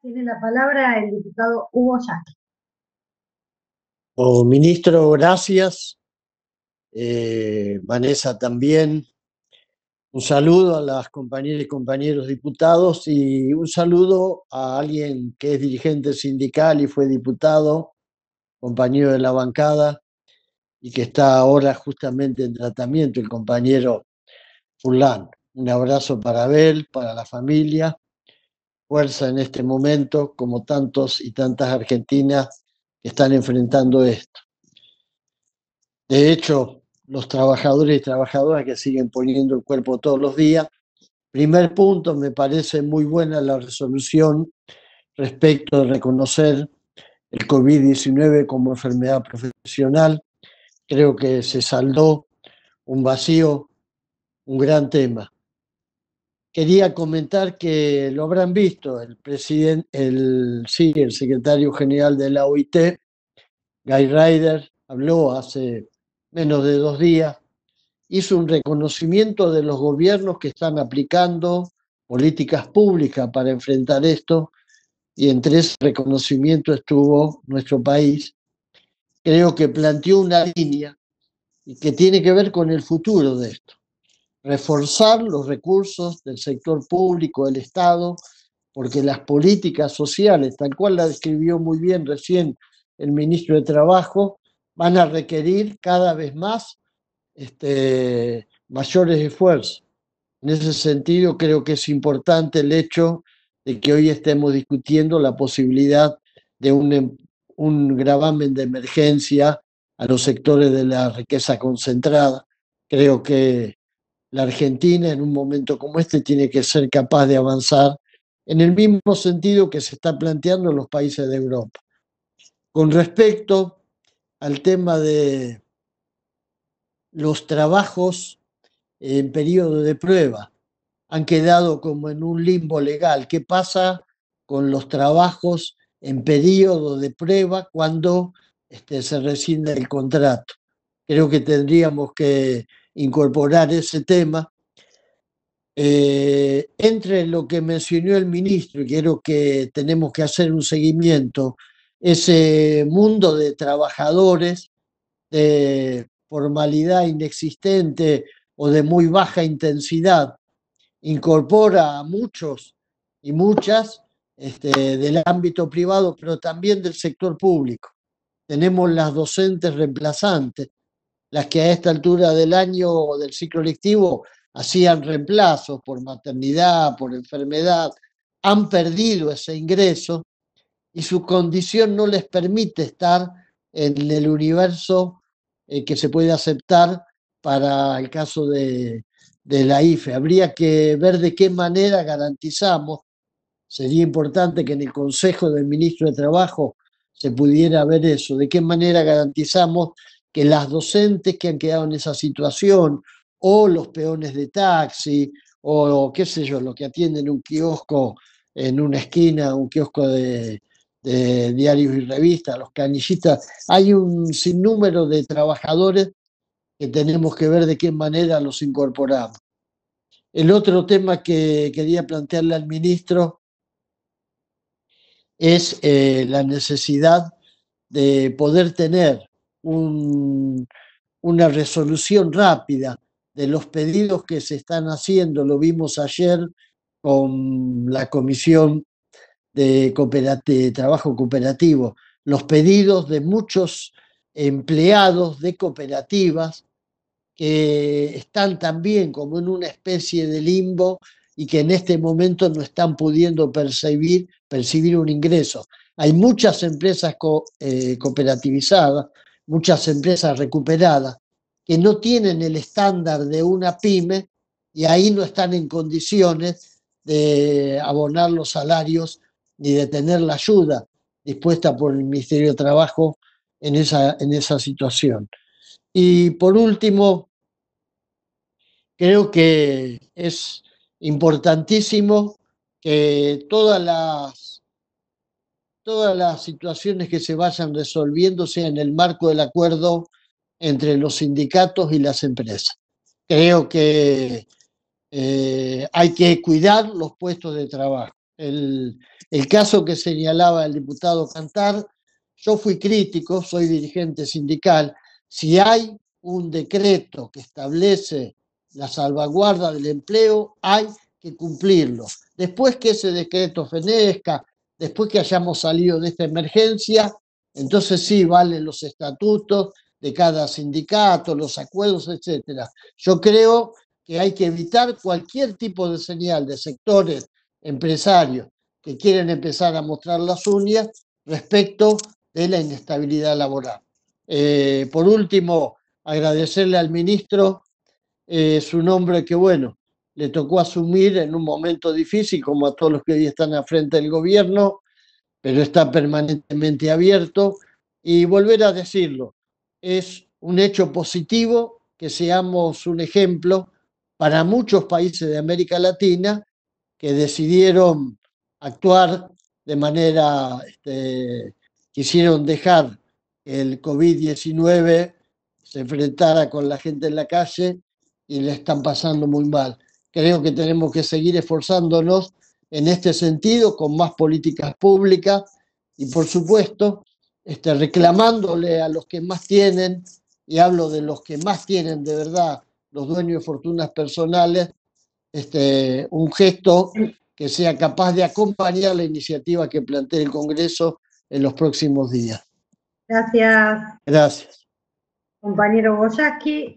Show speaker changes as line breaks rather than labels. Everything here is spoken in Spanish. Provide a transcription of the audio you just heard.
Tiene la palabra el diputado Hugo Sánchez. Oh, ministro, gracias. Eh, Vanessa también. Un saludo a las compañeras y compañeros diputados y un saludo a alguien que es dirigente sindical y fue diputado, compañero de la bancada, y que está ahora justamente en tratamiento, el compañero Fulán. Un abrazo para Abel, para la familia fuerza en este momento, como tantos y tantas argentinas que están enfrentando esto. De hecho, los trabajadores y trabajadoras que siguen poniendo el cuerpo todos los días. Primer punto, me parece muy buena la resolución respecto de reconocer el COVID-19 como enfermedad profesional. Creo que se saldó un vacío, un gran tema quería comentar que lo habrán visto, el presidente, el, sí, el secretario general de la OIT, Guy Ryder, habló hace menos de dos días, hizo un reconocimiento de los gobiernos que están aplicando políticas públicas para enfrentar esto, y entre ese reconocimiento estuvo nuestro país. Creo que planteó una línea y que tiene que ver con el futuro de esto reforzar los recursos del sector público, del Estado, porque las políticas sociales, tal cual la describió muy bien recién el ministro de Trabajo, van a requerir cada vez más este, mayores esfuerzos. En ese sentido, creo que es importante el hecho de que hoy estemos discutiendo la posibilidad de un, em, un gravamen de emergencia a los sectores de la riqueza concentrada. Creo que la Argentina en un momento como este tiene que ser capaz de avanzar en el mismo sentido que se está planteando en los países de Europa. Con respecto al tema de los trabajos en periodo de prueba, han quedado como en un limbo legal. ¿Qué pasa con los trabajos en periodo de prueba cuando este, se rescinde el contrato? Creo que tendríamos que incorporar ese tema. Eh, entre lo que mencionó el ministro, y quiero que tenemos que hacer un seguimiento, ese mundo de trabajadores de formalidad inexistente o de muy baja intensidad incorpora a muchos y muchas este, del ámbito privado, pero también del sector público. Tenemos las docentes reemplazantes, las que a esta altura del año del ciclo lectivo hacían reemplazos por maternidad, por enfermedad, han perdido ese ingreso y su condición no les permite estar en el universo eh, que se puede aceptar para el caso de, de la IFE. Habría que ver de qué manera garantizamos, sería importante que en el Consejo del Ministro de Trabajo se pudiera ver eso, de qué manera garantizamos que las docentes que han quedado en esa situación o los peones de taxi o qué sé yo, los que atienden un kiosco en una esquina, un kiosco de, diarios y revistas, los canillistas, hay un sinnúmero de trabajadores que tenemos que ver de qué manera los incorporamos. El otro tema que quería plantearle al ministro es eh, la necesidad de poder tener una resolución rápida de los pedidos que se están haciendo. Lo vimos ayer con la Comisión de, Trabajo Cooperativo, los pedidos de muchos empleados de cooperativas que están también como en una especie de limbo y que en este momento no están pudiendo percibir, percibir un ingreso. Hay muchas empresas eh, cooperativizadas, muchas empresas recuperadas, que no tienen el estándar de una pyme y ahí no están en condiciones de abonar los salarios ni de tener la ayuda dispuesta por el Ministerio de Trabajo en esa, en esa situación. Y por último, creo que es importantísimo que todas las todas las situaciones que se vayan resolviéndose en el marco del acuerdo entre los sindicatos y las empresas. Creo que eh, hay que cuidar los puestos de trabajo. El, el caso que señalaba el diputado Cantar, yo fui crítico, soy dirigente sindical. Si hay un decreto que establece la salvaguarda del empleo, hay que cumplirlo. Después que ese decreto fenezca, después que hayamos salido de esta emergencia, entonces sí valen los estatutos de cada sindicato, los acuerdos, etcétera. Yo creo que hay que evitar cualquier tipo de señal de sectores empresarios que quieren empezar a mostrar las uñas respecto de la inestabilidad laboral. Eh, por último, agradecerle al ministro, eh, su nombre que bueno, le tocó asumir en un momento difícil, como a todos los que hoy están al frente del gobierno, pero está permanentemente abierto. Y volver a decirlo, es un hecho positivo que seamos un ejemplo para muchos países de América Latina que decidieron actuar de manera, este, quisieron dejar el COVID-19 se enfrentara con la gente en la calle y le están pasando muy mal creo que tenemos que seguir esforzándonos en este sentido con más políticas públicas y por supuesto este, reclamándole a los que más tienen, y hablo de los que más tienen de verdad, los dueños de fortunas personales, este, un gesto que sea capaz de acompañar la iniciativa que plantea el Congreso en los próximos días. Gracias. Gracias. Compañero Bosaki.